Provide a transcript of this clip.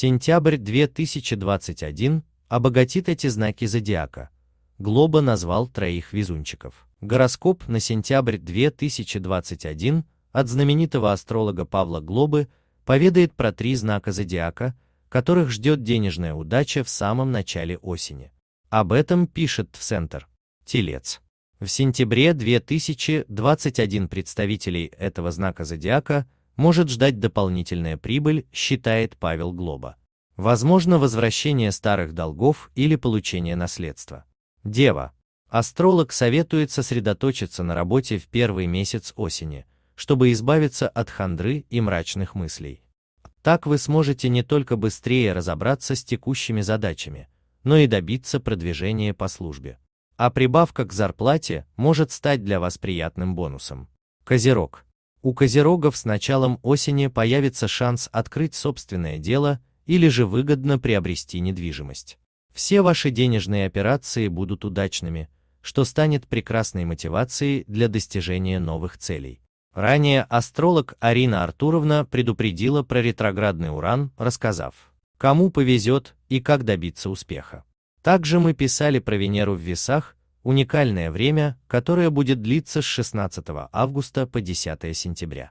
Сентябрь 2021 обогатит эти знаки зодиака. Глоба назвал троих везунчиков. Гороскоп на сентябрь 2021 от знаменитого астролога Павла Глобы поведает про три знака зодиака, которых ждет денежная удача в самом начале осени. Об этом пишет в Центр. Телец. В сентябре 2021 представителей этого знака зодиака – может ждать дополнительная прибыль, считает Павел Глоба. Возможно возвращение старых долгов или получение наследства. Дева. Астролог советует сосредоточиться на работе в первый месяц осени, чтобы избавиться от хандры и мрачных мыслей. Так вы сможете не только быстрее разобраться с текущими задачами, но и добиться продвижения по службе. А прибавка к зарплате может стать для вас приятным бонусом. Козерог. У козерогов с началом осени появится шанс открыть собственное дело или же выгодно приобрести недвижимость. Все ваши денежные операции будут удачными, что станет прекрасной мотивацией для достижения новых целей. Ранее астролог Арина Артуровна предупредила про ретроградный уран, рассказав, кому повезет и как добиться успеха. Также мы писали про Венеру в весах уникальное время, которое будет длиться с 16 августа по 10 сентября.